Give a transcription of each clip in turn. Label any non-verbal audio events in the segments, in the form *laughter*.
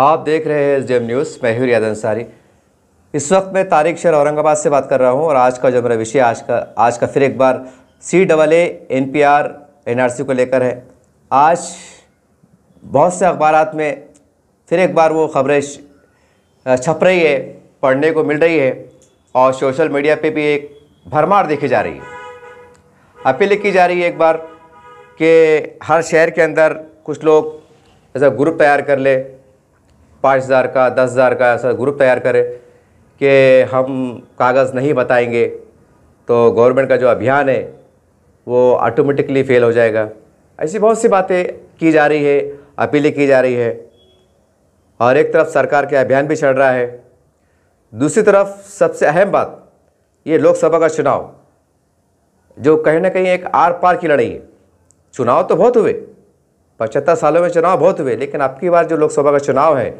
आप देख रहे हैं एस डी एम न्यूज़ मैं याद अंसारी इस वक्त मैं तारिक शेर औरंगाबाद से बात कर रहा हूँ और आज का जो मेरा विषय आज का आज का फिर एक बार C double A N P R N R C को लेकर है आज बहुत से अखबार में फिर एक बार वो खबरें छप रही है पढ़ने को मिल रही है और सोशल मीडिया पे भी एक भरमार देखी जा रही है अपील की जा रही है एक बार कि हर शहर के अंदर कुछ लोग ऐसा ग्रुप तैयार कर ले पाँच हज़ार का दस हज़ार का ऐसा ग्रुप तैयार करें कि हम कागज़ नहीं बताएंगे तो गवर्नमेंट का जो अभियान है वो ऑटोमेटिकली फ़ेल हो जाएगा ऐसी बहुत सी बातें की जा रही है अपीलें की जा रही है और एक तरफ सरकार के अभियान भी चल रहा है दूसरी तरफ सबसे अहम बात ये लोकसभा का चुनाव जो कहीं ना कहीं एक आर पार की लड़ाई है चुनाव तो बहुत हुए पचहत्तर सालों में चुनाव बहुत हुए लेकिन आपकी बार जो लोकसभा का चुनाव है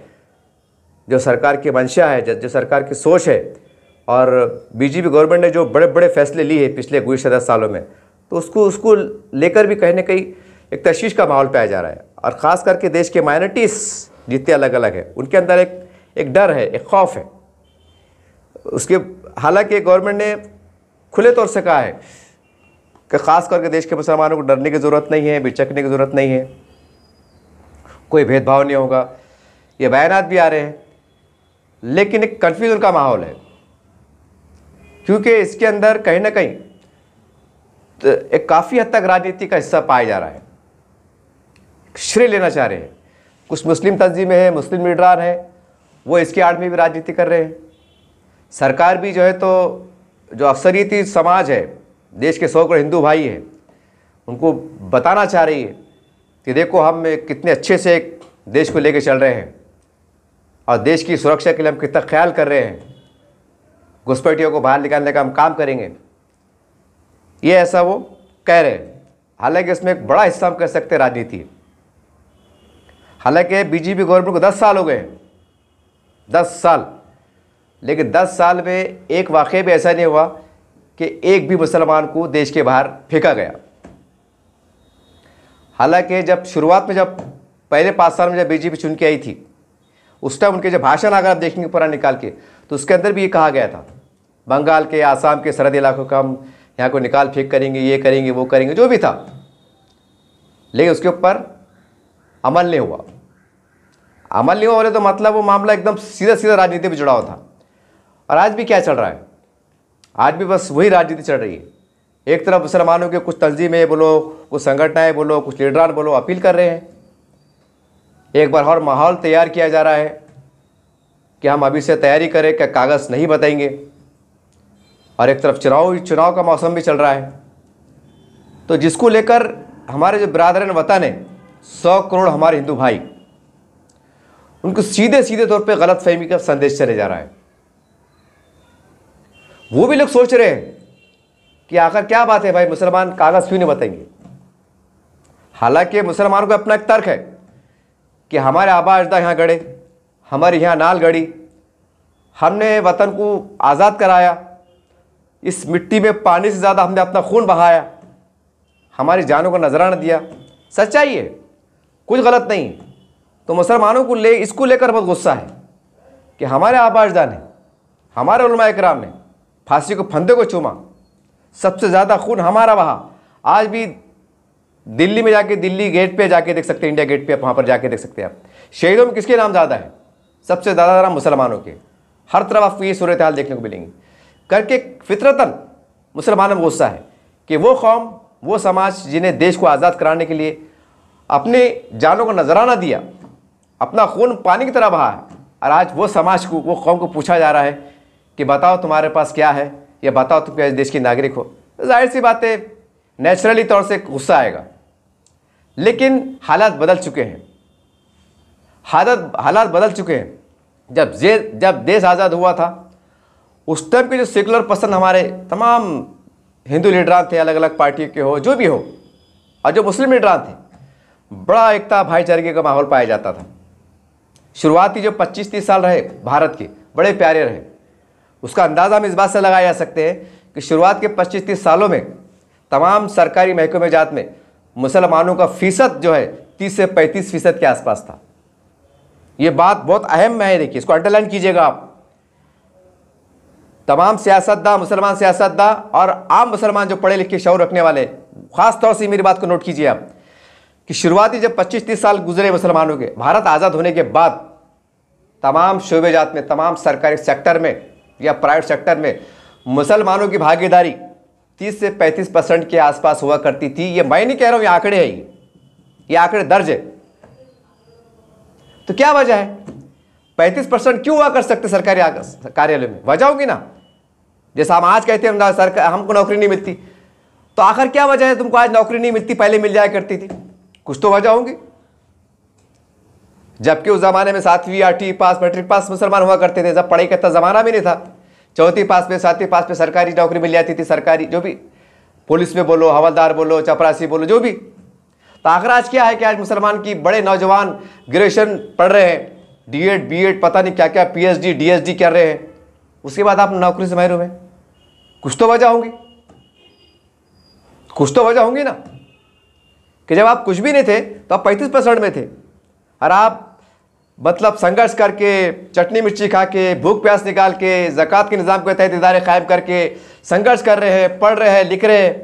जो सरकार की मंशा है जो सरकार की सोच है और बीजेपी गवर्नमेंट ने जो बड़े बड़े फैसले लिए हैं पिछले गुजर दस सालों में तो उसको उसको लेकर भी कहीं ना कहीं एक तशीश का माहौल पाया जा रहा है और ख़ास करके देश के माइनॉरिटीज़ जितने अलग अलग हैं उनके अंदर एक एक डर है एक खौफ है उसके हालांकि गवर्नमेंट ने खुले तौर से कहा है कि ख़ास करके देश के मुसलमानों को डरने की ज़रूरत नहीं है बिचकने की ज़रूरत नहीं है कोई भेदभाव नहीं होगा ये बयानात भी आ रहे हैं लेकिन एक कन्फ्यूज़न का माहौल है क्योंकि इसके अंदर कहीं ना कहीं तो एक काफ़ी हद तक राजनीति का हिस्सा पाया जा रहा है श्रेय लेना चाह रहे हैं कुछ मुस्लिम तंजीमें हैं मुस्लिम लीडरान हैं वो इसके आड़ में भी राजनीति कर रहे हैं सरकार भी जो है तो जो अक्सरियती समाज है देश के सौ करोड़ हिंदू भाई हैं उनको बताना चाह रही है कि देखो हम कितने अच्छे से देश को लेकर चल रहे हैं और देश की सुरक्षा के लिए हम कितना ख्याल कर रहे हैं घुसपैठियों को बाहर निकालने का हम काम करेंगे ये ऐसा वो कह रहे हैं हालांकि इसमें एक बड़ा हिस्सा हम कह सकते हैं राजनीति हालांकि बीजेपी गवर्नमेंट को दस साल हो गए दस साल लेकिन दस साल में एक वाक्य भी ऐसा नहीं हुआ कि एक भी मुसलमान को देश के बाहर फेंका गया हालांकि जब शुरुआत में जब पहले पाँच साल में जब बीजेपी चुन के आई थी उस टाइम उनके जब भाषण अगर आप देखेंगे पूरा निकाल के तो उसके अंदर भी ये कहा गया था बंगाल के आसाम के सरहदी इलाकों का हम यहाँ को निकाल फेंक करेंगे ये करेंगे वो करेंगे जो भी था लेकिन उसके ऊपर अमल नहीं हुआ अमल नहीं हुआ तो मतलब वो मामला एकदम सीधा सीधा राजनीति में जुड़ा हुआ था और आज भी क्या चल रहा है आज भी बस वही राजनीति चल रही है एक तरफ मुसलमानों के कुछ तंजीमें बोलो कुछ संगठनाएँ बोलो कुछ लीडरान बोलो अपील कर रहे हैं एक बार और माहौल तैयार किया जा रहा है कि हम अभी से तैयारी करें क्या कागज़ नहीं बताएंगे और एक तरफ चुनाव चुनाव का मौसम भी चल रहा है तो जिसको लेकर हमारे जो बरदरन वतन है सौ करोड़ हमारे हिंदू भाई उनको सीधे सीधे तौर पे गलत फहमी का संदेश चले जा रहा है वो भी लोग सोच रहे हैं कि आखिर क्या बात है भाई मुसलमान कागज़ क्यों नहीं बताएंगे हालांकि मुसलमानों का अपना एक तर्क है कि हमारे आबा अजदा यहाँ गढ़े हमारे यहाँ नाल गढ़ी हमने वतन को आज़ाद कराया इस मिट्टी में पानी से ज़्यादा हमने अपना खून बहाया हमारी जानों का नजराना दिया सच्चाई है कुछ गलत नहीं तो मुसलमानों को ले इसको लेकर बहुत गुस्सा है कि हमारे आबा अजदा ने हमारे कराम ने फांसी को फंदे को चूमा सबसे ज़्यादा खून हमारा बहा आज भी दिल्ली में जाके दिल्ली गेट पे जाके देख सकते हैं इंडिया गेट पे आप वहाँ पर जाके देख सकते हैं आप शहीदों में किसके नाम ज़्यादा है सबसे ज़्यादा नाम मुसलमानों के हर तरफ आपको ये सूरत हाल देखने को मिलेंगी करके फितरतन मुसलमानों में गुस्सा है कि वो कौम वो समाज जिन्हें देश को आज़ाद कराने के लिए अपने जानों को नजराना दिया अपना खून पानी की तरह बहा और आज वो समाज को वो कौम को पूछा जा रहा है कि बताओ तुम्हारे पास क्या है या बताओ तुम क्या देश के नागरिक हो जाहिर सी बात है नेचुरली तौर से गुस्सा आएगा लेकिन हालात बदल चुके हैं हालात हालात बदल चुके हैं जब जे जब देश आज़ाद हुआ था उस टाइम के जो सेकुलर पर्सन हमारे तमाम हिंदू लीडरान थे अलग अलग पार्टी के हो जो भी हो और जो मुस्लिम लीडरान थे बड़ा एकता भाईचारे का माहौल पाया जाता था शुरुआती जो 25-30 साल रहे भारत के बड़े प्यारे रहे उसका अंदाज़ा हम इस बात से लगाया जा सकते हैं कि शुरुआत के 25-30 सालों में तमाम सरकारी महकमे जात में मुसलमानों का फीसद जो है तीस से पैंतीस फीसद के आसपास था ये बात बहुत अहम है देखिए इसको अंडरलाइन कीजिएगा आप तमाम सियासतदा मुसलमान सियासतदा और आम मुसलमान जो पढ़े लिखे शौर रखने वाले खास तौर से मेरी बात को नोट कीजिए आप कि शुरुआती जब 25-30 साल गुजरे मुसलमानों के भारत आज़ाद होने के बाद तमाम शोबेजात में तमाम सरकारी सेक्टर में या प्राइवेट सेक्टर में मुसलमानों की भागीदारी 30 से 35 परसेंट के आसपास हुआ करती थी ये मैं नहीं कह रहा हूं ये आंकड़े है ये आंकड़े दर्ज है तो क्या वजह है 35 परसेंट क्यों हुआ कर सकते सरकारी कार्यालय में वजह होगी ना जैसा हम आज कहते हैं सरकार हमको नौकरी नहीं मिलती तो आखिर क्या वजह है तुमको आज नौकरी नहीं मिलती पहले मिल जाया करती थी कुछ तो वजह होंगी जबकि उस जमाने में सातवीं आठवीं पास मैट्रिक पास मुसलमान हुआ करते थे जब पढ़ाई का इतना जमाना भी नहीं था चौथी पास पे सातवीं पास पे सरकारी नौकरी मिल जाती थी सरकारी जो भी पुलिस में बोलो हवलदार बोलो चपरासी बोलो जो भी तो आखिर आज क्या है कि आज मुसलमान की बड़े नौजवान ग्रेजुएशन पढ़ रहे हैं डीएड बीएड पता नहीं क्या क्या पीएचडी डीएसडी कर रहे हैं उसके बाद आप नौकरी से महरूम हैं कुछ तो वजह होंगी कुछ तो वजह होंगी ना कि जब आप कुछ भी नहीं थे तो आप पैंतीस परसेंट में थे और आप मतलब संघर्ष करके चटनी मिर्ची खा के भूख प्यास निकाल के जक़ात के निज़ाम के तहत इदारे कायम करके संघर्ष कर रहे हैं पढ़ रहे हैं लिख रहे हैं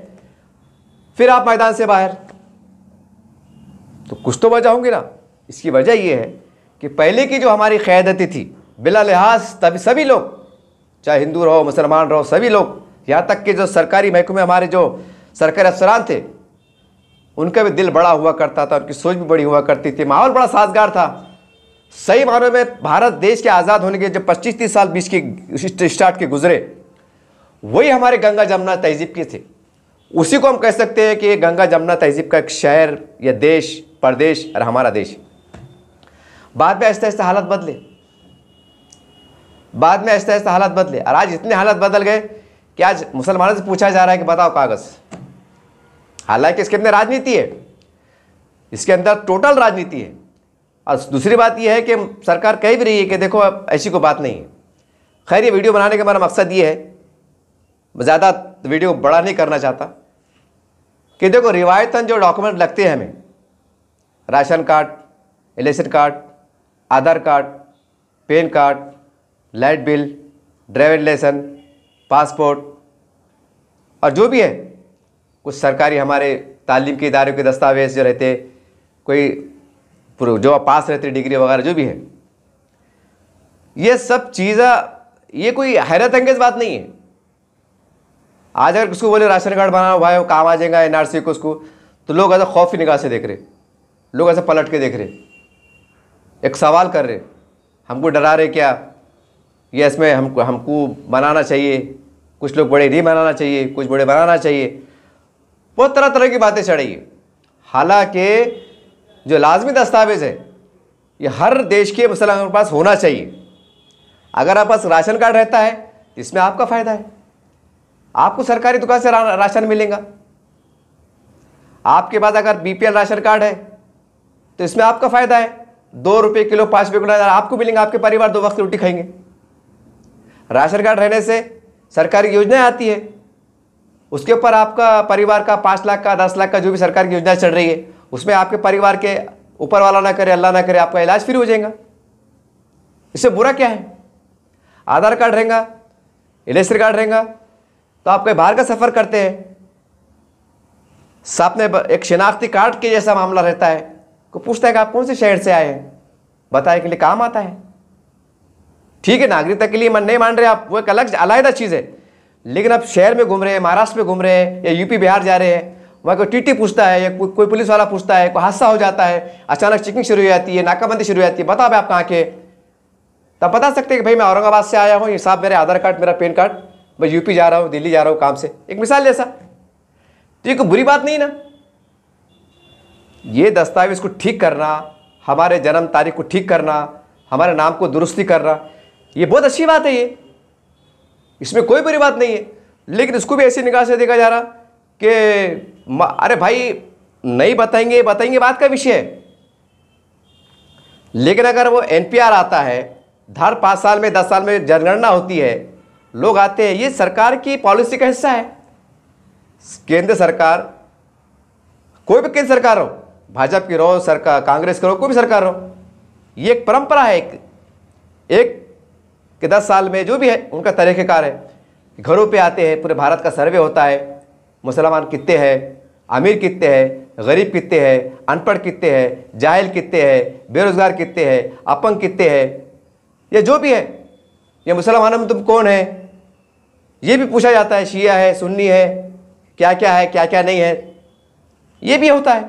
फिर आप मैदान से बाहर तो कुछ तो वजह होंगी ना इसकी वजह यह है कि पहले की जो हमारी क़्यादतें थी बिला लिहाज तभी सभी लोग चाहे हिंदू रहो मुसलमान रहो सभी लोग यहाँ तक कि जो सरकारी महकमे हमारे जो सरकारी अफसरान थे उनका भी दिल बड़ा हुआ करता था उनकी सोच भी बड़ी हुआ करती थी माहौल बड़ा साजगार था सही मानों में भारत देश के आज़ाद होने के जब 25 तीस साल बीच के स्टार्ट के गुजरे वही हमारे गंगा जमुना तहजीब के थे उसी को हम कह सकते हैं कि गंगा जमुना तहजीब का एक शहर या देश प्रदेश और हमारा देश बाद में ऐसे ऐसे हालात बदले बाद में ऐसे ऐसे हालात बदले और आज इतने हालात बदल गए कि आज मुसलमानों से पूछा जा रहा है कि बताओ कागज़ हालांकि इसके अंदर राजनीति है इसके अंदर टोटल राजनीति है और दूसरी बात यह है कि सरकार कह भी रही है कि देखो अब ऐसी कोई बात नहीं है खैर ये वीडियो बनाने का हमारा मकसद ये है ज़्यादा वीडियो बड़ा नहीं करना चाहता कि देखो रिवायतन जो डॉक्यूमेंट लगते हैं हमें ration card election card Aadhaar card PAN card light bill driving license passport और जो भी है कुछ सरकारी हमारे तालीम के इदारों के दस्तावेज़ जो रहते कोई जो पास रहती डिग्री वगैरह जो भी है ये सब चीज़ें ये कोई हैरत अंगेज बात नहीं है आज अगर किसको बोले राशन कार्ड बनाओ भाई काम आ जाएगा एनआरसी को उसको तो लोग ऐसा खौफ ही निकाह से देख रहे लोग ऐसा पलट के देख रहे एक सवाल कर रहे हमको डरा रहे क्या ये इसमें हमको हमको बनाना चाहिए कुछ लोग बड़े नहीं बनाना चाहिए कुछ बड़े बनाना चाहिए बहुत तरह तरह की बातें चढ़ी हालांकि जो लाजमी दस्तावेज़ है ये हर देश के मुसलमानों के पास होना चाहिए अगर आप पास राशन कार्ड रहता है इसमें आपका फ़ायदा है आपको सरकारी दुकान से राशन मिलेगा आपके पास अगर बीपीएल राशन कार्ड है तो इसमें आपका फ़ायदा है दो रुपये किलो पाँच रुपये किलो आपको मिलेंगे आपके परिवार दो वक्त रोटी खाएंगे राशन कार्ड रहने से सरकारी योजनाएं आती है उसके ऊपर आपका परिवार का पाँच लाख का दस लाख का जो भी सरकार की योजना चल रही है उसमें आपके परिवार के ऊपर वाला ना करे अल्लाह ना करे आपका इलाज फ्री हो जाएगा इससे बुरा क्या है आधार कार्ड रहेगा इलेक्ट्रिक कार्ड रहेगा तो आप कहीं बाहर का सफ़र करते हैं सपने एक शिनाख्ती कार्ड के जैसा मामला रहता है को पूछता है कि आप कौन से शहर से आए हैं बताए के लिए काम आता है ठीक है नागरिकता के लिए मन नहीं मान रहे आप वो एक अलग अलायदा चीज़ है लेकिन आप शहर में घूम रहे हैं महाराष्ट्र में घूम रहे हैं या यूपी बिहार जा रहे हैं वहाँ कोई टीटी पूछता है या को, कोई पुलिस वाला पूछता है कोई हादसा हो जाता है अचानक चेकिंग शुरू हो जाती है नाकाबंदी शुरू हो जाती है बता भाई तो आप कहाँ के तब बता सकते हैं कि भाई मैं औरंगाबाद से आया हूँ ये साहब मेरे आधार कार्ड मेरा पैन कार्ड मैं यूपी जा रहा हूँ दिल्ली जा रहा हूँ काम से एक मिसाल जैसा तो ये कोई बुरी बात नहीं ना ये दस्तावेज़ को ठीक करना हमारे जन्म तारीख को ठीक करना हमारे नाम को दुरुस्ती करना ये बहुत अच्छी बात है ये इसमें कोई बुरी बात नहीं है लेकिन इसको भी ऐसी निगाह से देखा जा रहा कि अरे भाई नहीं बताएंगे बताएंगे बात का विषय है लेकिन अगर वो एनपीआर आता है धर पाँच साल में दस साल में जनगणना होती है लोग आते हैं ये सरकार की पॉलिसी का हिस्सा है केंद्र सरकार कोई भी केंद्र सरकार हो भाजपा की रहो सरकार कांग्रेस की रहो कोई भी सरकार हो ये एक परंपरा है एक एक के दस साल में जो भी है उनका तरीक़ेकार है घरों पे आते हैं पूरे भारत का सर्वे होता है मुसलमान कितने हैं अमीर कितने हैं गरीब कितने हैं अनपढ़ कितने हैं जाहिल कितने हैं बेरोज़गार कितने हैं अपंग कितने हैं या जो भी है या मुसलमानों में तुम कौन है ये भी पूछा जाता है शिया है सुन्नी है क्या क्या है क्या क्या नहीं है ये भी होता है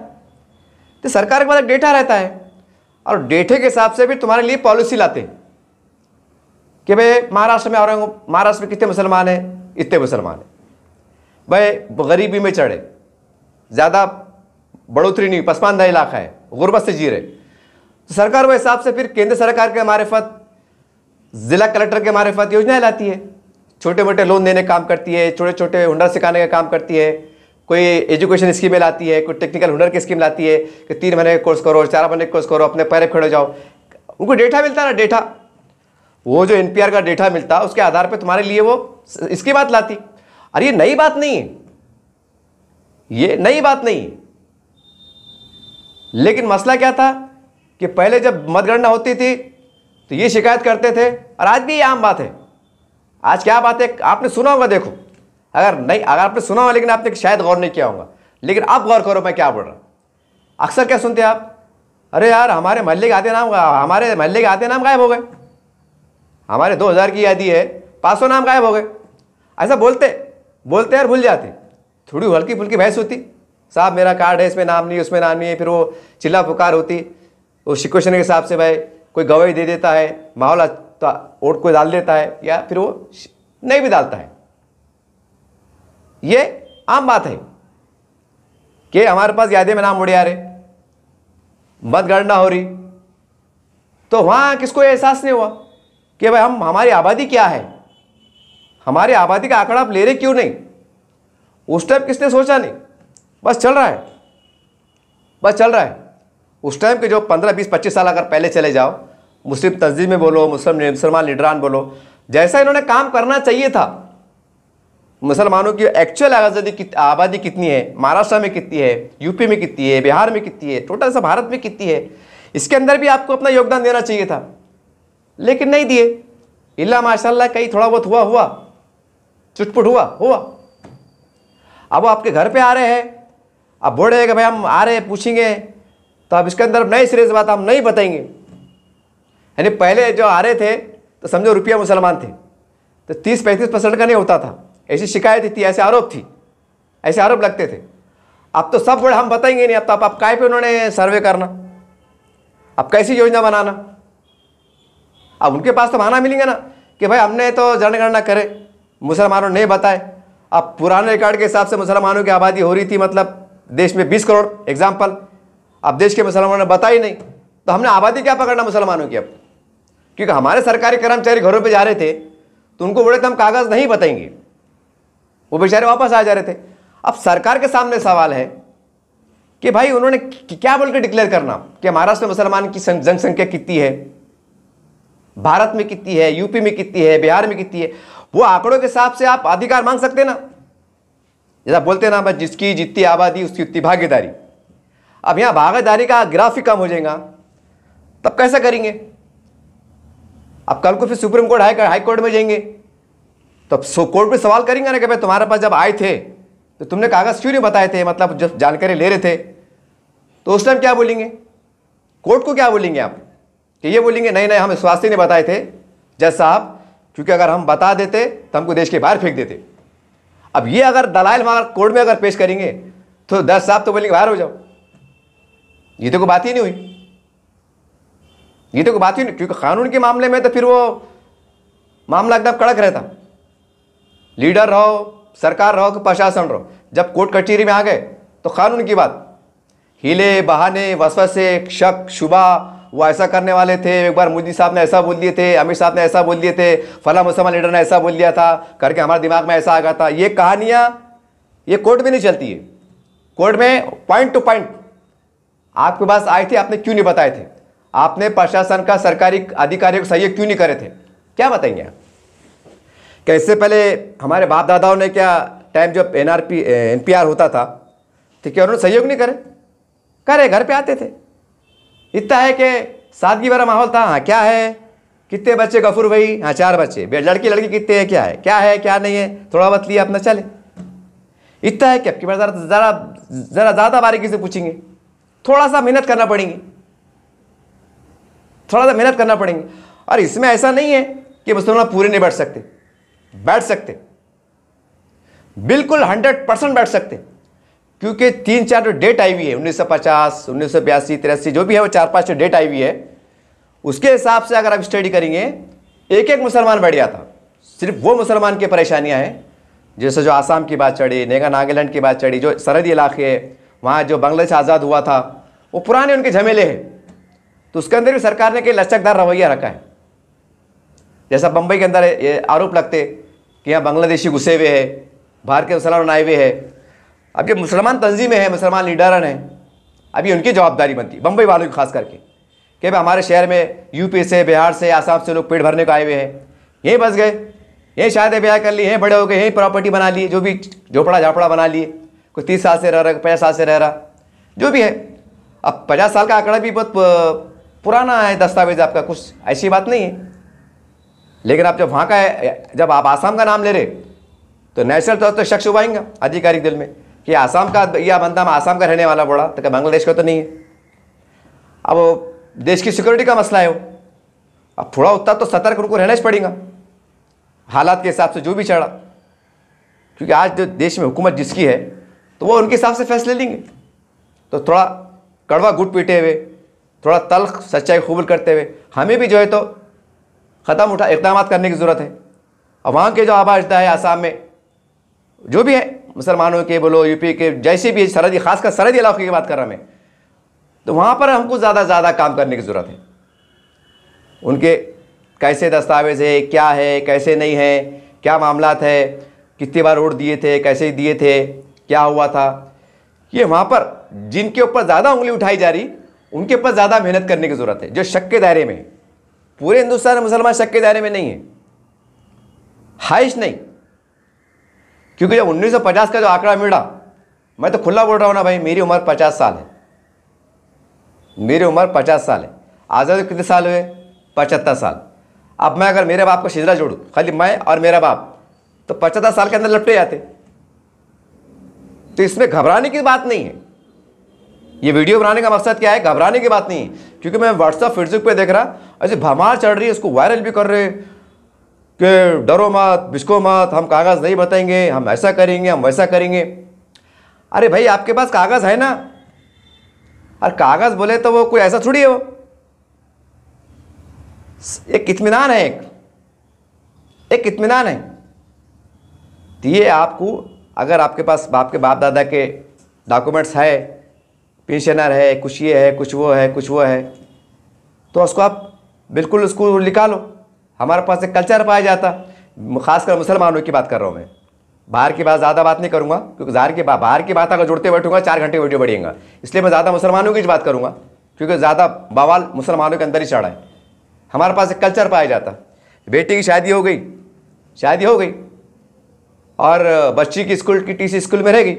तो सरकार के पास डेटा रहता है और डेटे के हिसाब से भी तुम्हारे लिए पॉलिसी लाते हैं कि भाई महाराष्ट्र में आ रहे हो महाराष्ट्र में कितने मुसलमान हैं इतने मुसलमान हैं भाई गरीबी में चढ़े ज़्यादा बढ़ोतरी नहीं पसमानदा इलाका है गुरबत से जी रहे तो सरकार वो हिसाब से फिर केंद्र सरकार के मारफत ज़िला कलेक्टर के फ़त योजनाएँ लाती है छोटे मोटे लोन देने काम करती है छोटे छोटे हुनर सिखाने का काम करती है कोई एजुकेशन स्कीमें लाती है कोई टेक्निकल हुनर की स्कीम लाती है कि तीन महीने का कोर्स करो चार महीने का कोर्स करो अपने पैर खड़े जाओ उनको डेटा मिलता है ना डेटा वो जो एनपीआर का डेटा मिलता उसके आधार पर तुम्हारे लिए वो इसकी बात लाती अरे ये नई बात नहीं है ये नई बात नहीं लेकिन मसला क्या था कि पहले जब मतगणना होती थी तो ये शिकायत करते थे और आज भी ये आम बात है आज क्या बात है आपने सुना होगा देखो अगर नहीं अगर आपने सुना होगा लेकिन आपने शायद गौर नहीं किया होगा लेकिन आप गौर करो मैं क्या बोल रहा हूँ अक्सर क्या सुनते आप अरे यार हमारे महल्ले के आते नाम हमारे महल्ले के आते नाम गायब हो गए हमारे 2000 की यादी है पाँच नाम गायब हो गए ऐसा बोलते बोलते यार भूल जाते थोड़ी हल्की फुल्की बहस होती साहब मेरा कार्ड है इसमें नाम नहीं उसमें नाम नहीं है फिर वो चिल्ला पुकार होती वो सिक्वेशन के हिसाब से भाई कोई गवाही दे देता है माहौल वोट तो कोई डाल देता है या फिर वो नहीं भी डालता है ये आम बात है कि हमारे पास यादें में नाम उड़े आ रहे मतगणना हो रही तो वहाँ किसको एहसास नहीं हुआ कि भाई हम हमारी आबादी क्या है हमारी आबादी का आंकड़ा आप ले रहे क्यों नहीं उस टाइम किसने सोचा नहीं बस चल रहा है बस चल रहा है उस टाइम के जो पंद्रह बीस पच्चीस साल अगर पहले चले जाओ मुस्लिम तंजीम में बोलो मुस्लिम मुसलमान लीडरान बोलो जैसा इन्होंने काम करना चाहिए था मुसलमानों की एक्चुअल आज़ादी कित, आबादी कितनी है महाराष्ट्र में कितनी है यूपी में कितनी है बिहार में कितनी है टोटल सा भारत में कितनी है इसके अंदर भी आपको अपना योगदान देना चाहिए था लेकिन नहीं दिए इला माशाल्लाह कहीं थोड़ा बहुत हुआ हुआ चुटपुट हुआ हुआ अब वो आपके घर पे आ रहे हैं अब हैं कि भाई हम आ रहे हैं पूछेंगे तो अब इसके अंदर सिरे से बात हम नहीं बताएंगे यानी पहले जो आ रहे थे तो समझो रुपया मुसलमान थे तो तीस पैंतीस परसेंट का नहीं होता था ऐसी शिकायत थी ऐसे आरोप थी ऐसे आरोप लगते थे अब तो सब बड़े हम बताएंगे नहीं अब तो आप, आप काय पे उन्होंने सर्वे करना अब कैसी योजना बनाना अब उनके पास तो बहाना मिलेंगे ना कि भाई हमने तो जनगणना करे मुसलमानों ने बताए अब पुराने रिकॉर्ड के हिसाब से मुसलमानों की आबादी हो रही थी मतलब देश में बीस करोड़ एग्जाम्पल अब देश के मुसलमानों ने बता ही नहीं तो हमने आबादी क्या पकड़ना मुसलमानों की अब क्योंकि हमारे सरकारी कर्मचारी घरों पर जा रहे थे तो उनको बोले तो हम कागज़ नहीं बताएंगे वो बेचारे वापस आ जा रहे थे अब सरकार के सामने सवाल है कि भाई उन्होंने क्या बोलकर डिक्लेयर करना कि महाराष्ट्र में मुसलमान की जनसंख्या कितनी है भारत में कितनी है यूपी में कितनी है बिहार में कितनी है वो आंकड़ों के हिसाब से आप अधिकार मांग सकते ना जैसा बोलते ना भाई जिसकी जितनी आबादी उसकी उतनी भागीदारी अब यहाँ भागीदारी का ग्राफ ही कम हो जाएगा तब कैसा करेंगे अब कल को फिर supreme court high high court में जाएंगे तो सो कोर्ट में सवाल करेंगे ना कि भाई तुम्हारे पास जब आए थे तो तुमने कागज़ क्यों नहीं बताए थे मतलब जब जानकारी ले रहे थे तो उस टाइम क्या बोलेंगे कोर्ट को क्या बोलेंगे आप कि ये बोलेंगे नहीं नहीं हम स्वास्थ्य नहीं बताए थे जज साहब क्योंकि अगर हम बता देते तो हमको देश के बाहर फेंक देते अब ये अगर दलाल मार कोर्ट में अगर पेश करेंगे तो दस साहब तो बोलेंगे बाहर हो जाओ ये तो कोई बात ही नहीं हुई ये तो कोई बात ही नहीं क्योंकि कानून के मामले में तो फिर वो मामला एकदम कड़क रहता लीडर रहो सरकार रहो कि प्रशासन रहो जब कोर्ट कचहरी में आ गए तो कानून की बात हीले बहाने वसवसे शक शुबा वो ऐसा करने वाले थे एक बार मोदी साहब ने ऐसा बोल दिए थे अमित साहब ने ऐसा बोल दिए थे फला मुसलमान लीडर ने ऐसा बोल दिया था करके हमारे दिमाग में ऐसा आ गया था ये कहानियाँ ये कोर्ट में नहीं चलती है कोर्ट में पॉइंट टू पॉइंट आपके पास आए थे आपने क्यों नहीं बताए थे आपने प्रशासन का सरकारी अधिकारियों को सहयोग क्यों नहीं करे थे क्या बताएंगे आप क्या इससे पहले हमारे बाप दादाओं ने क्या टाइम जब N R P N P R होता था तो क्या उन्होंने सहयोग नहीं करे करे घर पे आते थे इतना है कि सादगी भरा माहौल था हाँ क्या है कितने बच्चे गफूर भाई हाँ चार बच्चे लड़की लड़की कितने हैं क्या है क्या है क्या नहीं है थोड़ा बहुत लिया अपना चले इतना है कि आपके पास ज़रा ज़रा ज़रा ज़्यादा बारीकी से पूछेंगे थोड़ा सा मेहनत करना पड़ेंगे थोड़ा सा मेहनत करना पड़ेंगे और इसमें ऐसा नहीं है कि मुसलमान पूरे नहीं बैठ सकते बैठ सकते बिल्कुल हंड्रेड परसेंट बैठ सकते क्योंकि तीन चार जो डेट आई हुई है उन्नीस सौ पचास उन्नीस सौ बयासी तिरासी जो भी है वो चार पाँच जो डेट आई हुई है उसके हिसाब से अगर आप स्टडी करेंगे एक एक मुसलमान बढ़ गया था सिर्फ वो मुसलमान की परेशानियाँ हैं जैसे जो आसाम की बात चढ़ी नेगा नागालैंड की बात चढ़ी जो सरहदी इलाके है वहाँ जो बांग्लादेश आज़ाद हुआ था वो पुराने उनके झमेले हैं तो उसके अंदर भी सरकार ने कई लचकदार रवैया रखा है जैसा बम्बई के अंदर ये आरोप लगते कि यहाँ बांग्लादेशी घुसे हुए है भारत के मुसलमान आए हुए है अब ये मुसलमान तंजीमें हैं मुसलमान लीडरन हैं अभी उनकी जवाबदारी बनती बम्बई वालों की खास करके कि भाई हमारे शहर में यूपी से बिहार से आसाम से लोग पेट भरने को आए हुए हैं यहीं बस गए यहीं शादी ब्याह कर लिए यहीं बड़े हो गए यहीं प्रॉपर्टी बना लिए जो भी झोपड़ा झापड़ा बना लिए कोई तीस साल से रह रहा पचास साल से रह रहा जो भी है अब पचास साल का आंकड़ा भी बहुत पुराना है दस्तावेज आपका कुछ ऐसी बात नहीं है लेकिन आप जब वहाँ का जब आप आसाम का नाम ले रहे तो नेशनल तौर तो पर शख्स उभाएंगे आधिकारिक दिल में कि आसाम का यह बनता हम आसाम का रहने वाला बोला तो क्या बांग्लादेश का तो नहीं है अब देश की सिक्योरिटी का मसला है वो अब थोड़ा उतना तो सतर्क उनको रहना ही पड़ेगा हालात के हिसाब से जो भी चढ़ा क्योंकि आज जो देश में हुकूमत जिसकी है तो वो उनके हिसाब से फैसले लेंगे तो थोड़ा कड़वा गुट पीटे हुए थोड़ा तल्ख सच्चाई कबूल करते हुए हमें भी जो है तो ख़त्म उठा इकदाम करने की ज़रूरत है और वहाँ के जो आबा है आसाम में जो भी है मुसलमानों के बोलो यूपी के जैसे भी सरहदी खासकर सरहदी इलाके की बात कर रहा मैं तो वहाँ पर हमको ज़्यादा ज़्यादा काम करने की ज़रूरत है उनके कैसे दस्तावेज़ है क्या है कैसे नहीं है क्या मामला है कितनी बार वोट दिए थे कैसे दिए थे क्या हुआ था ये वहाँ पर जिनके ऊपर ज़्यादा उंगली उठाई जा रही उनके ऊपर ज़्यादा मेहनत करने की ज़रूरत है जो शक के दायरे में पूरे हिंदुस्तान में मुसलमान शक के दायरे में नहीं है हाइश नहीं क्योंकि जब 1950 का जो आंकड़ा मिला मैं तो खुला बोल रहा हूँ ना भाई मेरी उम्र 50 साल है मेरी उम्र 50 साल है आज़ाद कितने साल हुए पचहत्तर साल अब मैं अगर मेरे बाप को शिजरा जोड़ूँ खाली मैं और मेरा बाप तो पचहत्तर साल के अंदर लपटे जाते तो इसमें घबराने की बात नहीं है ये वीडियो बनाने का मकसद क्या है घबराने की बात नहीं है क्योंकि मैं व्हाट्सअप फेसबुक पे देख रहा ऐसे भमार चढ़ रही है उसको वायरल भी कर रहे हैं कि डरो मत बिस्को मत हम कागज़ नहीं बताएंगे हम ऐसा करेंगे हम वैसा करेंगे अरे भाई आपके पास कागज़ है ना और कागज़ बोले तो वो कोई ऐसा छुड़ी हो वो एक इतमान है एक एक इतमान है तो ये आपको अगर आपके पास आपके बाप दादा के डॉक्यूमेंट्स है पेंशनर है कुछ ये है कुछ वो है कुछ वो है तो उसको आप बिल्कुल उसको निकालो हमारे पास एक कल्चर पाया जाता खासकर मुसलमानों की बात कर रहा हूँ मैं बाहर की बात ज़्यादा बात नहीं करूँगा क्योंकि बाहर की बाहर की बात अगर जुड़ते बैठूंगा चार घंटे वीडियो बढ़ेगा इसलिए मैं ज़्यादा मुसलमानों की बात करूँगा क्योंकि ज़्यादा बवाल मुसलमानों के अंदर ही चढ़ा है हमारे पास एक कल्चर पाया जाता बेटी की शादी हो गई शादी हो गई और बच्ची की स्कूल की टीसी स्कूल में रह गई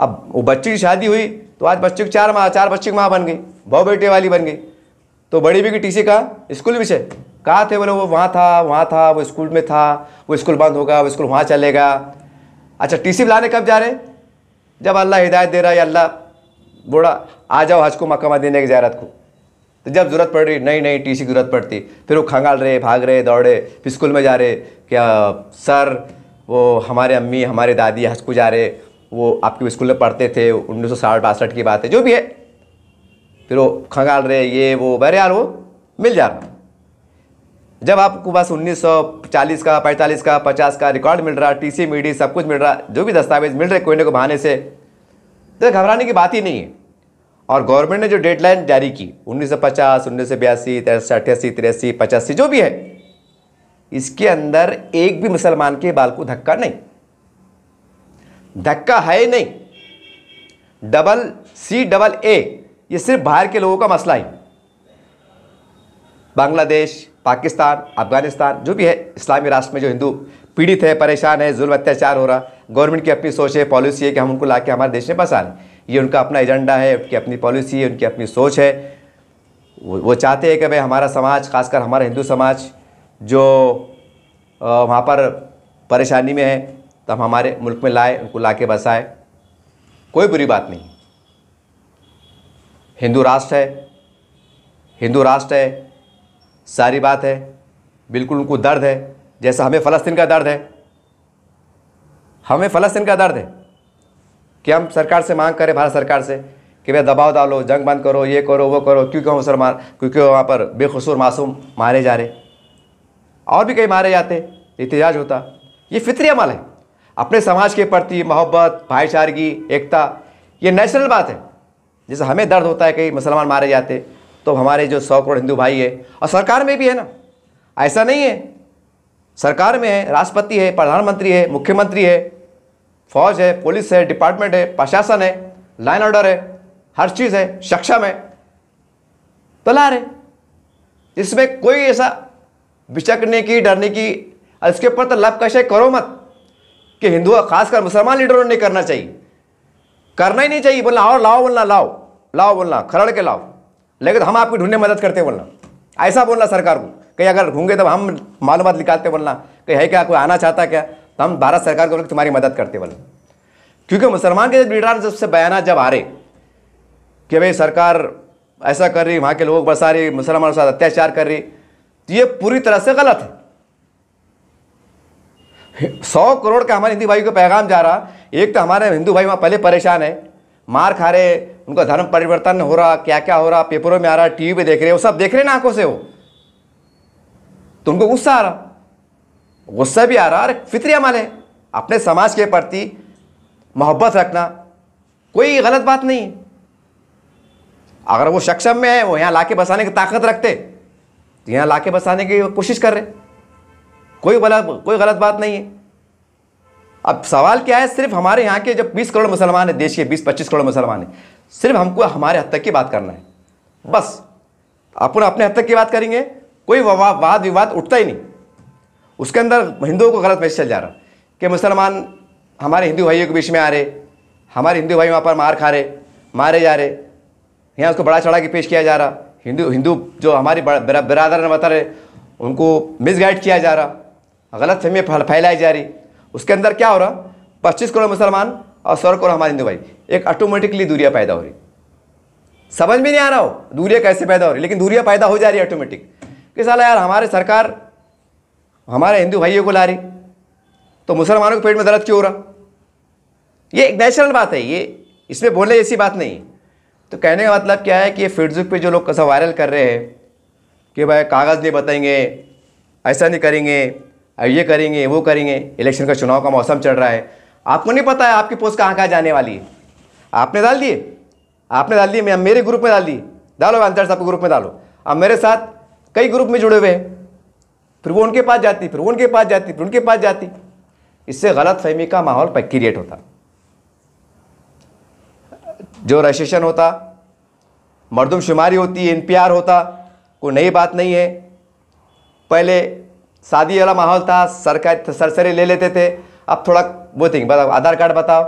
अब वो बच्ची की शादी हुई तो आज बच्चे की चार माँ चार बच्चे की माँ बन गई बहु बेटे वाली बन गई तो बड़ी भी की टीसी का स्कूल भी से कहा थे बोले वो वहाँ था वहाँ था वो स्कूल में था वो स्कूल बंद होगा वो स्कूल वहाँ चलेगा अच्छा टी सी बुलाने कब जा रहे जब अल्लाह हिदायत दे रहा है अल्लाह बोला आ जाओ हज को मक्का मदीने की ज्यारत को तो जब ज़रूरत पड़ रही नहीं नहीं टी सी की ज़रूरत पड़ती फिर वो खंगाल रहे भाग रहे दौड़े फिर स्कूल में जा रहे क्या सर वो हमारे अम्मी हमारे दादी हज को जा रहे वो आपके स्कूल में पढ़ते थे उन्नीस सौ साठ बासठ की बात है जो भी है फिर वो खंगाल रहे ये वो बहरे यार वो मिल जा रहा जब आपको बस 1940 का 45 का 50 का रिकॉर्ड मिल रहा टी सी मीडी सब कुछ मिल रहा जो भी दस्तावेज मिल रहे कोई ना को बहाने से तो घबराने की बात ही नहीं है और गवर्नमेंट ने जो डेडलाइन जारी की उन्नीस सौ पचास उन्नीस सौ बयासी तिरसठ अठासी तिरासी पचासी जो भी है इसके अंदर एक भी मुसलमान के बाल को धक्का नहीं धक्का है नहीं डबल सी डबल ए ये सिर्फ बाहर के लोगों का मसला है बांग्लादेश पाकिस्तान अफगानिस्तान जो भी है इस्लामी राष्ट्र में जो हिंदू पीड़ित है परेशान है जुल्म अत्याचार हो रहा गवर्नमेंट की अपनी सोच है पॉलिसी है कि हम उनको ला के हमारे देश में बसा लें ये उनका अपना एजेंडा है उनकी अपनी पॉलिसी है उनकी अपनी सोच है वो चाहते हैं कि भाई हमारा समाज खासकर हमारा हिंदू समाज जो वहाँ पर परेशानी में है तो हम हमारे मुल्क में लाए उनको ला के बसाए कोई बुरी बात नहीं हिंदू राष्ट्र है हिंदू राष्ट्र है सारी बात है बिल्कुल उनको दर्द है जैसा हमें फ़लस्तीन का दर्द है हमें फ़लस्तीन का दर्द है कि हम सरकार से मांग करें भारत सरकार से कि भैया दबाव डालो जंग बंद करो ये करो वो करो क्यों क्यों सर मार क्योंकि वहाँ पर बेकसूर मासूम मारे जा रहे और भी कई मारे जाते इतिहाज होता ये फितरी अमल है अपने समाज के प्रति मोहब्बत भाईचारगी एकता ये नेचुरल बात है जैसे हमें दर्द होता है कई मुसलमान मारे जाते तो हमारे जो सौ करोड़ हिंदू भाई है और सरकार में भी है ना ऐसा नहीं है सरकार में है राष्ट्रपति है प्रधानमंत्री है मुख्यमंत्री है फौज है पुलिस है डिपार्टमेंट है प्रशासन है लाइन ऑर्डर है हर चीज़ है सक्षम है तो ला रहे इसमें कोई ऐसा बिचकने की डरने की इसके ऊपर तो कैसे करो मत कि हिंदू खासकर मुसलमान लीडरों ने करना चाहिए करना ही नहीं चाहिए बोलना और लाओ बोलना लाओ लाओ बोलना खरड़ के लाओ लेकिन हम आपकी ढूंढने मदद करते बोलना ऐसा बोलना सरकार को कहीं अगर होंगे तो हम मालूम निकालते बोलना कहीं है क्या कोई आना चाहता क्या तो हम भारत सरकार को तुम्हारी मदद करते बोलना क्योंकि मुसलमान के लीडर जब से बयान जब आ रहे कि भाई सरकार ऐसा कर रही वहाँ के लोग बसा रही मुसलमानों के साथ अत्याचार कर रही तो ये पूरी तरह से गलत है सौ करोड़ का हमारे हिंदू भाई को पैगाम जा रहा एक तो हमारे हिंदू भाई वहाँ पहले परेशान है मार खा रहे उनका धर्म परिवर्तन हो रहा क्या क्या हो रहा पेपरों में आ रहा टीवी पे देख रहे हो सब देख रहे ना आंखों से हो तो उनको गुस्सा आ रहा गुस्सा भी आ रहा अरे फितरी अमल है अपने समाज के प्रति मोहब्बत रखना कोई गलत बात नहीं है अगर वो सक्षम में है वो यहाँ लाके बसाने की ताकत रखते तो यहाँ लाके बसाने की कोशिश कर रहे कोई गलत कोई गलत बात नहीं है अब सवाल क्या है सिर्फ हमारे यहाँ के जब 20 करोड़ मुसलमान हैं देश के 20-25 करोड़ मुसलमान हैं सिर्फ हमको हमारे हद तक की बात करना है बस अपन अपने हद तक की बात करेंगे कोई वाद विवाद उठता ही नहीं उसके अंदर हिंदुओं को गलत मैसेज चल जा रहा कि मुसलमान हमारे हिंदू भाइयों के बीच में आ रहे हमारे हिंदू भाई वहाँ पर मार खा रहे मारे जा रहे यहाँ उसको बड़ा चढ़ा के पेश किया जा रहा हिंदू हिंदू जो हमारी बरादर ने बता रहे उनको मिसगाइड किया जा रहा गलत फहमी फैलाई जा रही उसके अंदर क्या हो रहा पच्चीस करोड़ मुसलमान और सौ करोड़ हमारे हिंदू भाई एक ऑटोमेटिकली दूरिया पैदा हो रही समझ में नहीं आ रहा हो दूरिया कैसे पैदा हो रही लेकिन दूरिया पैदा हो जा रही है ऑटोमेटिक कि साला यार हमारे सरकार हमारे हिंदू भाइयों को ला रही तो मुसलमानों के पेट में दर्द क्यों हो रहा ये एक नेचुरल बात है ये इसमें बोलने जैसी बात नहीं तो कहने का मतलब क्या है कि ये फेसबुक पे जो लोग कैसा वायरल कर रहे हैं कि भाई कागज़ नहीं बताएंगे ऐसा नहीं करेंगे ये करेंगे वो करेंगे इलेक्शन का चुनाव का मौसम चल रहा है आपको नहीं पता है आपकी पोस्ट कहाँ कहाँ जाने वाली है आपने डाल दिए आपने डाल दिए मैं मेरे ग्रुप में डाल दिए डालो अंतर साहब ग्रुप में डालो अब मेरे साथ कई ग्रुप में जुड़े हुए हैं फिर वो उनके पास जाती फिर वो उनके पास जाती फिर उनके पास जाती इससे गलत फहमी का माहौल क्रिएट होता जो रजिस्ट्रेशन होता मरदमशुमारी होती है आर होता कोई नई बात नहीं है पहले शादी वाला माहौल था सरकार सरसरे ले लेते थे अब थोड़ा वो बताओ आधार कार्ड बताओ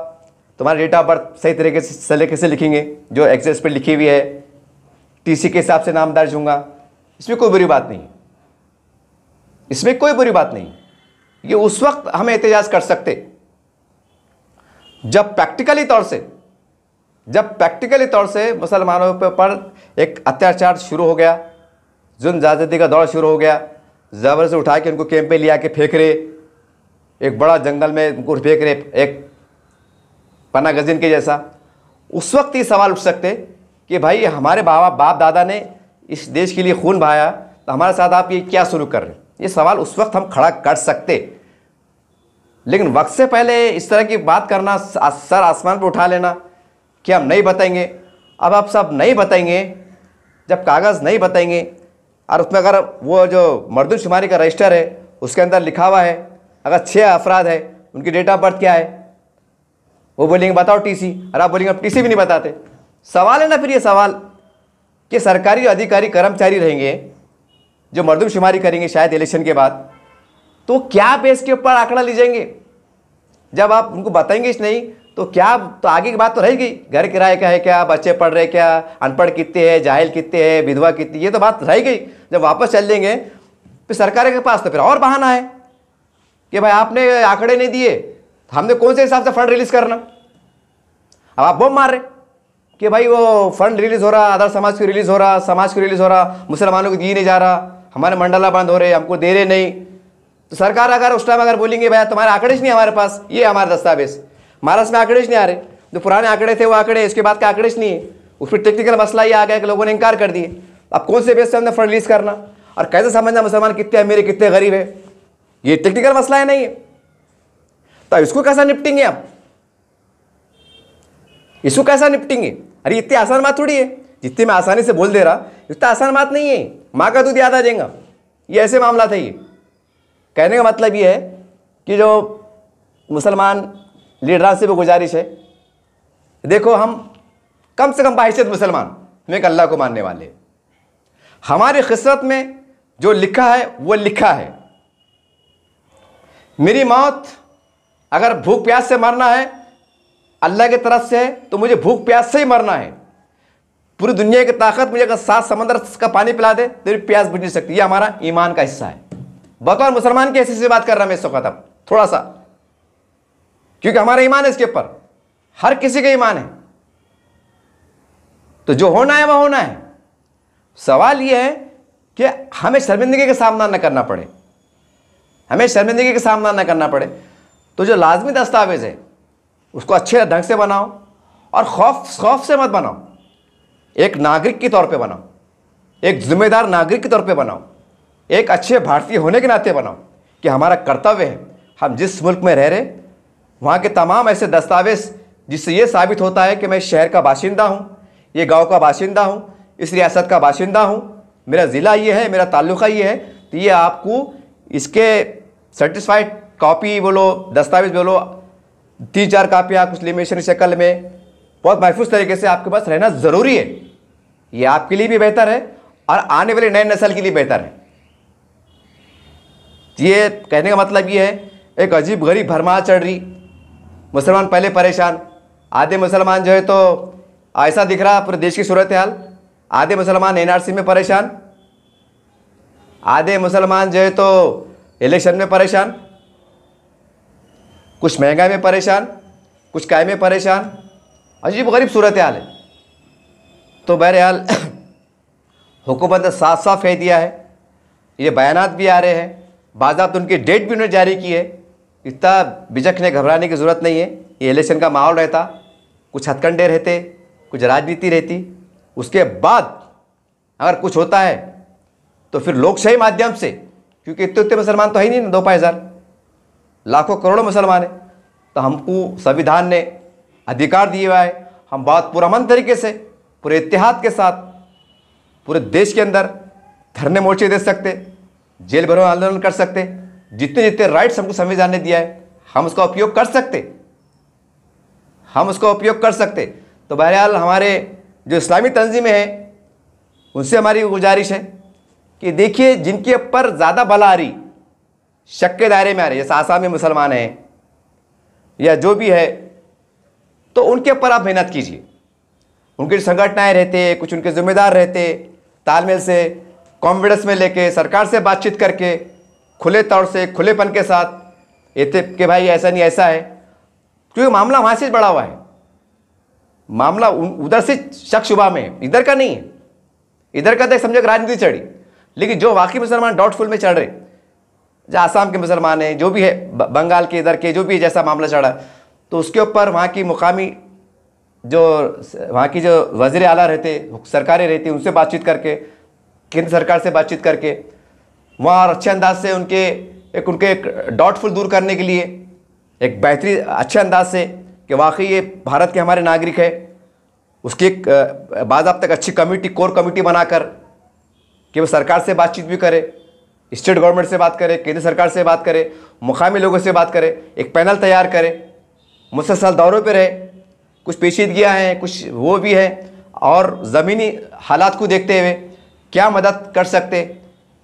तुम्हारे डेट ऑफ बर्थ सही तरीके से सलीके से लिखेंगे जो एक्सेस पर लिखी हुई है टीसी के हिसाब से नाम दर्ज होगा इसमें कोई बुरी बात नहीं इसमें कोई बुरी बात नहीं ये उस वक्त हम एहतजाज कर सकते जब प्रैक्टिकली तौर से जब प्रैक्टिकली तौर से मुसलमानों पर एक अत्याचार शुरू हो गया जुन जाजदी का दौर शुरू हो गया ज़बर से उठा के उनको कैंप पे लिया के फेंक रहे एक बड़ा जंगल में उनको फेंक रहे एक पन्ना गजीन के जैसा उस वक्त ये सवाल उठ सकते कि भाई हमारे बाबा बाप दादा ने इस देश के लिए खून बहाया तो हमारे साथ आप ये क्या शुरू कर रहे हैं ये सवाल उस वक्त हम खड़ा कर सकते लेकिन वक्त से पहले इस तरह की बात करना सर आसमान पर उठा लेना कि हम नहीं बताएंगे अब आप सब नहीं बताएंगे जब कागज़ नहीं बताएंगे और उसमें अगर वो जो मर्दुल शुमारी का रजिस्टर है उसके अंदर लिखा हुआ है अगर छः अफराद है उनकी डेट ऑफ बर्थ क्या है वो बोलेंगे बताओ टीसी अरे आप बोलेंगे अब टीसी भी नहीं बताते सवाल है ना फिर ये सवाल कि सरकारी जो अधिकारी कर्मचारी रहेंगे जो मर्दमशुमारी करेंगे शायद इलेक्शन के बाद तो क्या बेस के ऊपर आंकड़ा लीजेंगे जब आप उनको बताएंगे इस नहीं तो क्या तो आगे की बात तो रहेगी घर किराए का है क्या बच्चे पढ़ रहे क्या अनपढ़ कितने हैं जाहिल कितने हैं विधवा कितनी ये तो बात रह गई जब वापस चल देंगे फिर सरकार के पास तो फिर और बहाना है कि भाई आपने आंकड़े नहीं दिए हमने कौन से हिसाब से फंड रिलीज करना अब आप बम मार रहे कि भाई वो फंड रिलीज हो रहा आधार समाज को रिलीज हो रहा समाज को रिलीज हो रहा मुसलमानों को दिए नहीं जा रहा हमारे मंडला बंद हो रहे हमको दे रहे नहीं तो सरकार अगर उस टाइम अगर बोलेंगे भैया तुम्हारे आंकड़े नहीं हमारे पास ये हमारा दस्तावेज महाराष्ट्र में आंकड़े नहीं आ रहे जो पुराने आंकड़े थे वो आंकड़े इसके बाद के आंकड़े नहीं है उस पर टेक्निकल मसला ही आ गया कि लोगों ने इनकार कर दिए अब कौन से बेस से हमने फंड रिलीज करना और कैसे समझना मुसलमान कितने अमीर कितने गरीब है ये टेक्निकल मसला है नहीं है तो इसको कैसा निपटेंगे आप इसको कैसा निपटेंगे अरे इतनी आसान बात थोड़ी है जितनी मैं आसानी से बोल दे रहा इतना आसान बात नहीं है माँ का दूध याद आ जाएगा ये ऐसे मामला था ये कहने का मतलब ये है कि जो मुसलमान लीडरान से भी गुजारिश है देखो हम कम से कम बाहिशत मुसलमान हम एक अल्लाह को मानने वाले हमारी खिसरत में जो लिखा है वो लिखा है मेरी मौत अगर भूख प्यास से मरना है अल्लाह की तरफ से है तो मुझे भूख प्यास से ही मरना है पूरी दुनिया की ताकत मुझे अगर सात समंदर का पानी पिला दे तो मेरी प्यास बुझ नहीं सकती ये हमारा ईमान का हिस्सा है बतौर मुसलमान के हिस्से से बात कर रहा मैं इस वक्त अब थोड़ा सा क्योंकि हमारा ईमान है इसके ऊपर हर किसी का ईमान है तो जो होना है वह होना है सवाल यह है कि हमें शर्मिंदगी का सामना न करना पड़े हमें शर्मिंदगी का सामना न करना पड़े तो जो लाजमी दस्तावेज़ है उसको अच्छे ढंग से बनाओ और खौफ खौफ से मत बनाओ एक नागरिक के तौर पे बनाओ एक जिम्मेदार नागरिक के तौर पे बनाओ एक अच्छे भारतीय होने के नाते बनाओ कि हमारा कर्तव्य है हम जिस मुल्क में रह रहे वहाँ के तमाम ऐसे दस्तावेज़ जिससे ये साबित होता है कि मैं शहर का बाशिंदा हूँ ये गाँव का बाशिंदा हूँ इस रियासत का बाशिंदा हूँ मेरा ज़िला ये है मेरा ताल्लुका ये है तो ये आपको इसके सर्टिस्फाइड कॉपी बोलो दस्तावेज बोलो तीन चार कापियाँ कुछ लिमिशन शक्ल में बहुत महफूज तरीके से आपके पास रहना ज़रूरी है ये आपके लिए भी बेहतर है और आने वाले नए नस्ल के लिए बेहतर है ये कहने का मतलब ये है एक अजीब गरीब भरमा चढ़ रही मुसलमान पहले परेशान आधे मुसलमान जो है तो ऐसा दिख रहा पूरे देश की सूरत हाल आधे मुसलमान एनआरसी में परेशान आधे मुसलमान जो है तो इलेक्शन में परेशान कुछ महंगाई में परेशान कुछ काय में परेशान अजीब गरीब सूरत हाल है तो बहरहाल *coughs* हुकूमत ने साफ साफ कह दिया है ये बयानात भी आ रहे हैं तो उनकी डेट भी उन्होंने जारी की है इतना बिजकने घबराने की ज़रूरत नहीं है ये इलेक्शन का माहौल रहता कुछ हथकंडे रहते कुछ राजनीति रहती उसके बाद अगर कुछ होता है तो फिर लोकशाही माध्यम से क्योंकि इतने उतने मुसलमान तो है ही नहीं ना दो पाँच हज़ार लाखों करोड़ों मुसलमान हैं तो हमको संविधान ने अधिकार दिए हुआ है हम पूरा पुरमन तरीके से पूरे इतिहाद के साथ पूरे देश के अंदर धरने मोर्चे दे सकते जेल भरो आंदोलन कर सकते जितने जितने राइट्स हमको संविधान ने दिया है हम उसका उपयोग कर सकते हम उसका उपयोग कर सकते तो बहरहाल हमारे जो इस्लामी तंजीमें हैं उनसे हमारी गुजारिश है कि देखिए जिनके ऊपर ज़्यादा बला आ रही शक के दायरे में आ रही जैसे आसाम में मुसलमान हैं या जो भी है तो उनके ऊपर आप मेहनत कीजिए उनके संगठनाएँ रहते कुछ उनके जिम्मेदार रहते तालमेल से कॉन्फिडेंस में लेके सरकार से बातचीत करके खुले तौर से खुलेपन के साथ ये के भाई ऐसा नहीं ऐसा है क्योंकि मामला वहाँ से बढ़ा हुआ है मामला उधर से शक शुभा में है इधर का नहीं है इधर का तो समझो राजनीति चढ़ी लेकिन जो वाकई मुसलमान डाउटफुल में चढ़ रहे जो आसाम के मुसलमान हैं जो भी है बंगाल के इधर के जो भी जैसा मामला चढ़ा तो उसके ऊपर वहाँ की मुकामी जो वहाँ की जो वजीर अला रहते सरकारें रहती उनसे बातचीत करके केंद्र सरकार से बातचीत करके वहाँ और अच्छे अंदाज से उनके एक उनके एक डाउटफुल दूर करने के लिए एक बेहतरीन अच्छे अंदाज से कि वाकई ये भारत के हमारे नागरिक है उसकी एक बाज़ाब तक अच्छी कमेटी कोर कमेटी बनाकर कि वो सरकार से बातचीत भी करे स्टेट गवर्नमेंट से बात करे केंद्र सरकार से बात करे मुकामी लोगों से बात करे एक पैनल तैयार करे मुसलसल दौरों पर रहे कुछ पेचीदगियाँ हैं कुछ वो भी है और ज़मीनी हालात को देखते हुए क्या मदद कर सकते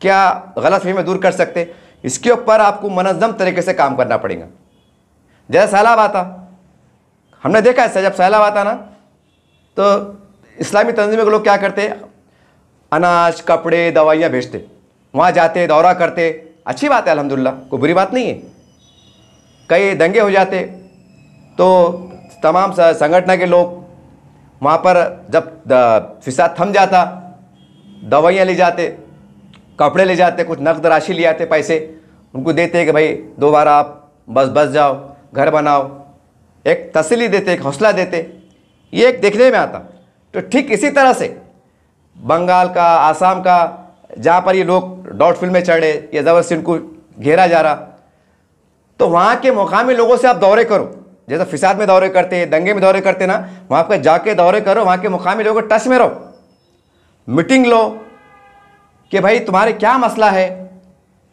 क्या गलत फहमी दूर कर सकते इसके ऊपर आपको मनज़म तरीके से काम करना पड़ेगा जैसा सैलाब आता हमने देखा है जब सैलाब आता ना तो इस्लामी तंजीम के लोग क्या करते हैं अनाज कपड़े दवाइयाँ भेजते वहाँ जाते दौरा करते अच्छी बात है अलहमदिल्ला कोई बुरी बात नहीं है कई दंगे हो जाते तो तमाम संगठन के लोग वहाँ पर जब फिसाद थम जाता दवाइयाँ ले जाते कपड़े ले जाते कुछ नकद राशि ले आते पैसे उनको देते कि भाई दोबारा आप बस बस जाओ घर बनाओ एक तसली देते एक हौसला देते ये एक देखने में आता तो ठीक इसी तरह से बंगाल का आसाम का जहाँ पर ये लोग डॉट फिल्म में चढ़े या जबरदस्त उनको घेरा जा रहा तो वहाँ के मुकामी लोगों से आप दौरे करो जैसा फिसाद में दौरे करते हैं दंगे में दौरे करते ना वहाँ पर जाके दौरे करो वहाँ के मुकामी लोगों को टच में रहो मीटिंग लो कि भाई तुम्हारे क्या मसला है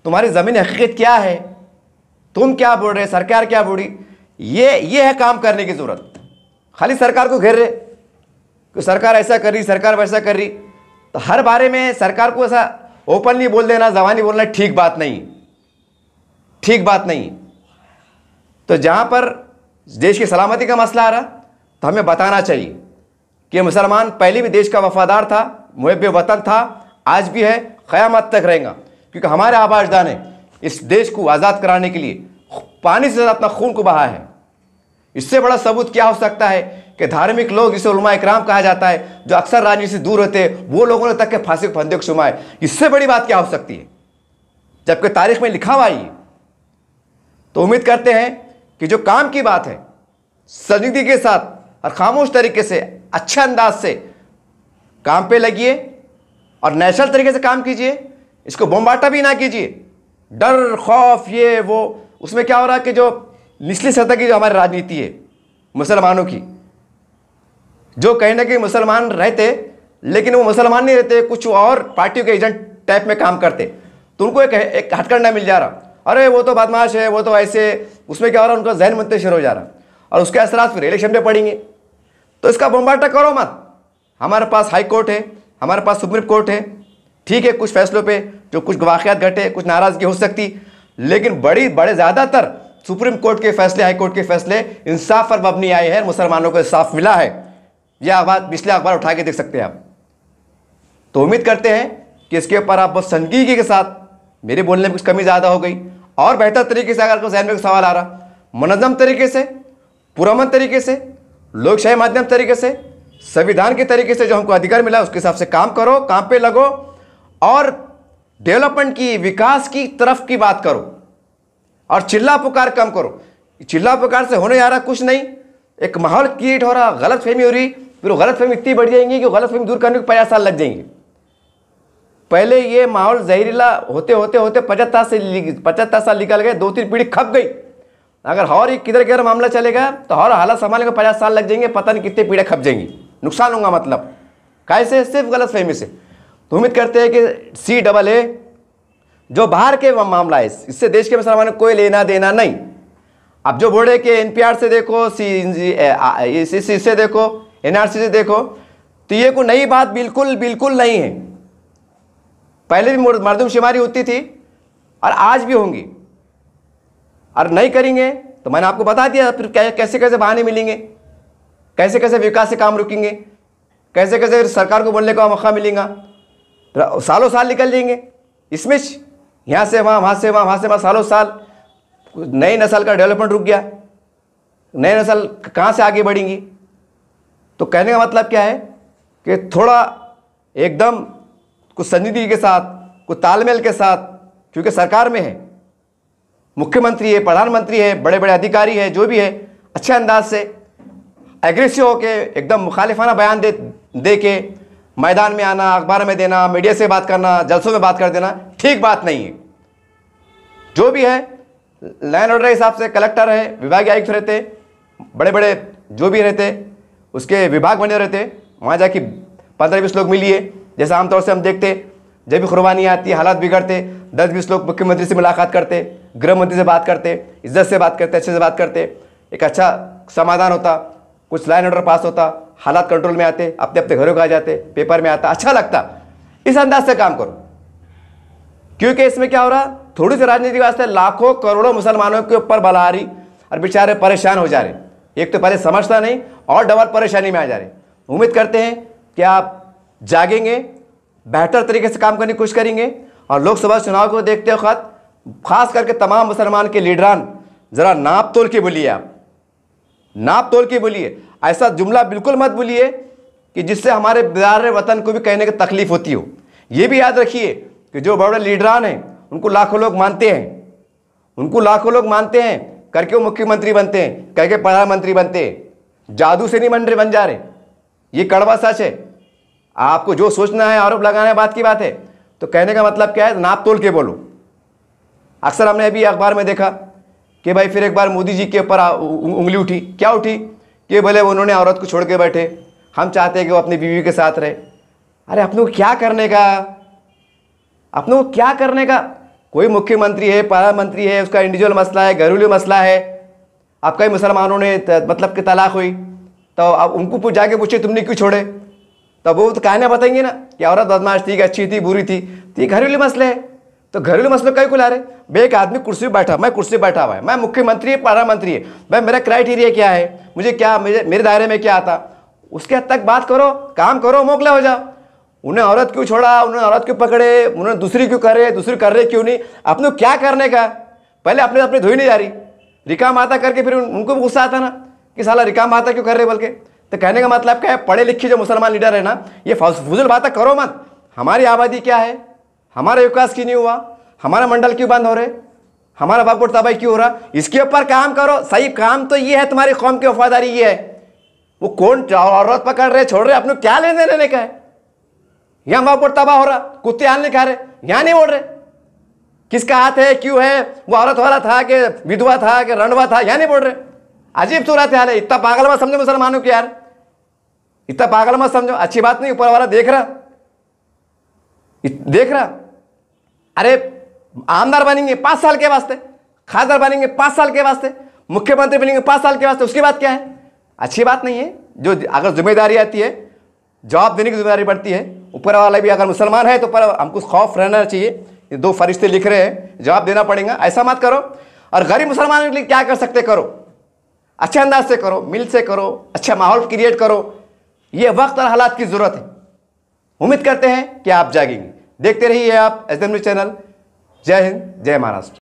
तुम्हारी ज़मीन हकीकत क्या है तुम क्या बोल रहे सरकार क्या बोल रही ये ये है काम करने की ज़रूरत खाली सरकार को घेर रहे कि सरकार ऐसा कर रही सरकार वैसा कर रही तो हर बारे में सरकार को ऐसा ओपनली बोल देना जवानी बोलना ठीक बात नहीं ठीक बात नहीं तो जहाँ पर देश की सलामती का मसला आ रहा तो हमें बताना चाहिए कि मुसलमान पहले भी देश का वफादार था मुहब वतन था आज भी है क़यामत तक रहेगा क्योंकि हमारे आबाजदा ने इस देश को आज़ाद कराने के लिए पानी से ज़्यादा अपना खून को बहा है इससे बड़ा सबूत क्या हो सकता है कि धार्मिक लोग जिसे उलमा इक्राम कहा जाता है जो अक्सर राजनीति से दूर होते हैं वो लोगों ने तक के फांसी फंदे को शुमाए इससे बड़ी बात क्या हो सकती है जबकि तारीख में लिखा हुआ ही तो उम्मीद करते हैं कि जो काम की बात है संजीदगी के साथ और खामोश तरीके से अच्छे अंदाज से काम पे लगिए और नेशनल तरीके से काम कीजिए इसको बोमबाटा भी ना कीजिए डर खौफ ये वो उसमें क्या हो रहा है कि जो निचली सतह की जो हमारी राजनीति है मुसलमानों की जो कहीं ना कहीं मुसलमान रहते लेकिन वो मुसलमान नहीं रहते कुछ और पार्टियों के एजेंट टाइप में काम करते तो उनको एक एक हथकंडा मिल जा रहा अरे वो तो बदमाश है वो तो ऐसे उसमें क्या हो रहा है उनका जहन शुरू हो जा रहा और उसके असरा फिर इलेक्शन में पड़ेंगे तो इसका बम्बाटा करो मत हमारे पास हाई कोर्ट है हमारे पास सुप्रीम कोर्ट है ठीक है कुछ फैसलों पे जो कुछ वाक़ात घटे कुछ नाराज़गी हो सकती लेकिन बड़ी बड़े ज़्यादातर सुप्रीम कोर्ट के फैसले हाई कोर्ट के फैसले इंसाफ पर मबनी आए हैं मुसलमानों को इंसाफ मिला है यह अखबार पिछले अखबार उठा के देख सकते हैं आप तो उम्मीद करते हैं कि इसके ऊपर आप बहुत संजीदगी के साथ मेरे बोलने में कुछ कमी ज़्यादा हो गई और बेहतर तरीके से अगर आपको जहन में सवाल आ रहा मनजम तरीके से पुरमन तरीके से लोकशाही माध्यम तरीके से संविधान के तरीके से जो हमको अधिकार मिला उसके हिसाब से काम करो काम पे लगो और डेवलपमेंट की विकास की तरफ की बात करो और चिल्ला पुकार कम करो चिल्ला पुकार से होने जा रहा कुछ नहीं एक माहौल क्रिएट हो रहा गलत फहमी हो रही फिर वो गलत फहमी इतनी बढ़ जाएंगी कि गलत फहमी दूर करने को पचास साल लग जाएंगे पहले ये माहौल जहरीला होते होते होते पचहत्तर से पचहत्तर साल निकल गए दो तीन पीढ़ी खप गई अगर हर एक किधर किधर मामला चलेगा तो हर हालत संभालने को पचास साल लग जाएंगे पता नहीं कितने पीढ़ियाँ खप जाएंगी नुकसान होगा मतलब कैसे सिर्फ गलत फहमी से तो उम्मीद करते हैं कि सी डबल ए जो बाहर के मामला है इससे देश के मुसलमान को कोई लेना देना नहीं अब जो बोर्ड है कि एनपीआर से देखो सी इससे देखो एनआरसी से देखो तो ये कोई नई बात बिल्कुल बिल्कुल नहीं है पहले भी मरदमशुमारी होती थी और आज भी होंगी और नहीं करेंगे तो मैंने आपको बता दिया फिर कैसे कैसे बहाने मिलेंगे कैसे कैसे विकास से काम रुकेंगे कैसे कैसे सरकार को बोलने का मौका मिलेगा सालों साल निकल जाएंगे इसमें यहाँ से वहाँ वहाँ से वहाँ वहाँ से वहाँ सालों साल नई नस्ल का डेवलपमेंट रुक गया नई नस्ल कहाँ से आगे बढ़ेंगी तो कहने का मतलब क्या है कि थोड़ा एकदम कुछ संजीदगी के साथ कुछ तालमेल के साथ क्योंकि सरकार में है मुख्यमंत्री है प्रधानमंत्री है बड़े बड़े अधिकारी है जो भी है अच्छे अंदाज से एग्रेसिव होकर एकदम मुखालिफाना बयान दे दे के मैदान में आना अखबार में देना मीडिया से बात करना जलसों में बात कर देना ठीक बात नहीं है जो भी है लैंड ऑर्डर के हिसाब से कलेक्टर है विभागीय आयुक्त रहते बड़े बड़े जो भी रहते उसके विभाग बने रहते वहाँ जाके पंद्रह बीस लोग मिलिए जैसे आमतौर से हम देखते जब भी कुर्बानी आती है हालात बिगड़ते दस बीस लोग मुख्यमंत्री से मुलाकात करते गृह मंत्री से बात करते इज्जत से बात करते अच्छे से बात करते एक अच्छा समाधान होता कुछ लाइन ऑर्डर पास होता हालात कंट्रोल में आते अपने अपने घरों को आ जाते पेपर में आता अच्छा लगता इस अंदाज से काम करो क्योंकि इसमें क्या हो रहा थोड़ी सी राजनीति वास्ते लाखों करोड़ों मुसलमानों के ऊपर बला आ रही और बेचारे परेशान हो जा रहे एक तो पहले समझता नहीं और डबल परेशानी में आ जा रहे उम्मीद करते हैं कि आप जागेंगे बेहतर तरीके से काम करने की कोशिश करेंगे और लोकसभा चुनाव को देखते वक्त खास करके तमाम मुसलमान के लीडरान ज़रा नाप तोल के बोलिए आप नाप तोल के बोलिए ऐसा जुमला बिल्कुल मत बोलिए कि जिससे हमारे बिदार वतन को भी कहने की तकलीफ होती हो ये भी याद रखिए कि जो बड़े लीडरान हैं उनको लाखों लोग मानते हैं उनको लाखों लोग मानते हैं करके वो मुख्यमंत्री बनते हैं करके प्रधानमंत्री बनते हैं जादू से नहीं मंत्री बन जा रहे ये कड़वा सच है आपको जो सोचना है आरोप लगाना है बात की बात है तो कहने का मतलब क्या है नाप तोल के बोलो अक्सर हमने अभी अखबार में देखा कि भाई फिर एक बार मोदी जी के ऊपर उंगली उठी क्या उठी कि भले उन्होंने औरत को छोड़ के बैठे हम चाहते हैं कि वो अपनी बीवी के साथ रहे अरे अपने को क्या करने का अपने को क्या करने का कोई मुख्यमंत्री है प्रधानमंत्री है उसका इंडिविजुअल मसला है घरेलू मसला है आपका ही मुसलमानों ने मतलब कि तलाक हुई तो अब उनको जाके पूछे तुमने क्यों छोड़े तो वो तो कहने बताएंगे ना कि औरत बदमाश थी कि अच्छी थी बुरी थी तो ये घरेलू मसले है तो घरेलू मसले कहीं खुला रहे मैं एक आदमी कुर्सी पर बैठा मैं कुर्सी पर बैठा हुआ है मैं मुख्यमंत्री है प्रधानमंत्री है भाई मेरा क्राइटेरिया क्या है मुझे क्या मुझे मेरे दायरे में क्या आता उसके हद तक बात करो काम करो मोकला हो जाओ उन्हें औरत क्यों छोड़ा उन्होंने औरत क्यों पकड़े उन्होंने दूसरी क्यों करे दूसरी कर रहे क्यों नहीं अपने क्या करने का पहले अपने अपने धोई नहीं जा रही रिका माता करके फिर उन, उनको गुस्सा आता ना कि साला रिका माता क्यों कर रहे बल्कि तो कहने का मतलब क्या है पढ़े लिखे जो मुसलमान लीडर है ना ये फजूल बात करो मत हमारी आबादी क्या है हमारा विकास क्यों नहीं हुआ हमारा मंडल क्यों बंद हो रहे हमारा बाबू तबाही क्यों हो रहा इसके ऊपर काम करो सही काम तो ये है तुम्हारी कौम की वफादारी ये है वो कौन औरत पकड़ रहे छोड़ रहे अपने क्या लेने लेने का है यहां वहां पर तबाह हो रहा कुत्ते हाल नहीं खा रहे यहां नहीं बोल रहे किसका हाथ है क्यों है वो औरत वाला था कि विधवा था कि रणवा था यहां नहीं बोल रहे अजीब सूरत हाल है इतना पागल मत समझो मुसलमानों की यार इतना पागल मत समझो अच्छी बात नहीं ऊपर वाला देख रहा देख रहा अरे आमदार बनेंगे पांच साल के वास्ते खासदार बनेंगे पांच साल के वास्ते मुख्यमंत्री बनेंगे पांच साल के वास्ते उसकी बात क्या है अच्छी बात नहीं है जो अगर जिम्मेदारी आती है जवाब देने की जिम्मेदारी बढ़ती है ऊपर वाला भी अगर मुसलमान है तो पर हमको खौफ रहना चाहिए ये दो फरिश्ते लिख रहे हैं जवाब देना पड़ेगा ऐसा मत करो और गरीब मुसलमानों के लिए क्या कर सकते करो अच्छे अंदाज से करो मिल से करो अच्छा माहौल क्रिएट करो ये वक्त और हालात की ज़रूरत है उम्मीद करते हैं कि आप जागेंगे देखते रहिए आप एस चैनल जय हिंद जय महाराष्ट्र